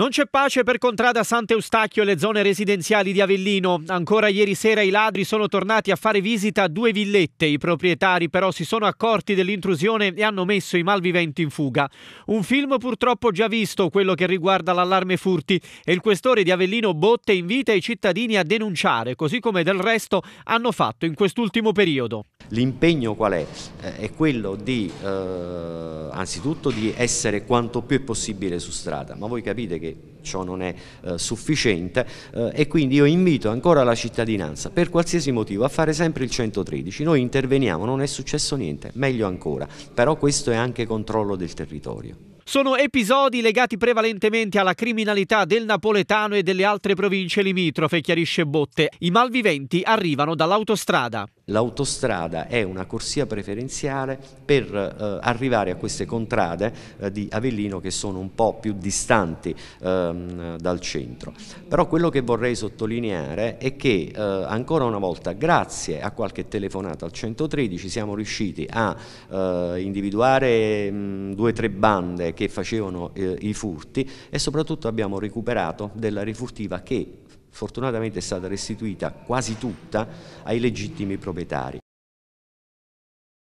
Non c'è pace per contrada Sant'Eustachio e le zone residenziali di Avellino. Ancora ieri sera i ladri sono tornati a fare visita a due villette. I proprietari però si sono accorti dell'intrusione e hanno messo i malviventi in fuga. Un film purtroppo già visto, quello che riguarda l'allarme furti, e il questore di Avellino Botte invita i cittadini a denunciare, così come del resto hanno fatto in quest'ultimo periodo. L'impegno qual è? Eh, è quello di... Eh anzitutto di essere quanto più è possibile su strada, ma voi capite che ciò non è eh, sufficiente eh, e quindi io invito ancora la cittadinanza per qualsiasi motivo a fare sempre il 113, noi interveniamo, non è successo niente, meglio ancora, però questo è anche controllo del territorio. Sono episodi legati prevalentemente alla criminalità del napoletano e delle altre province limitrofe, chiarisce Botte. I malviventi arrivano dall'autostrada. L'autostrada è una corsia preferenziale per eh, arrivare a queste contrade eh, di Avellino che sono un po' più distanti ehm, dal centro. Però quello che vorrei sottolineare è che eh, ancora una volta grazie a qualche telefonata al 113 siamo riusciti a eh, individuare mh, due o tre bande che facevano eh, i furti e soprattutto abbiamo recuperato della rifurtiva che fortunatamente è stata restituita quasi tutta ai legittimi proprietari.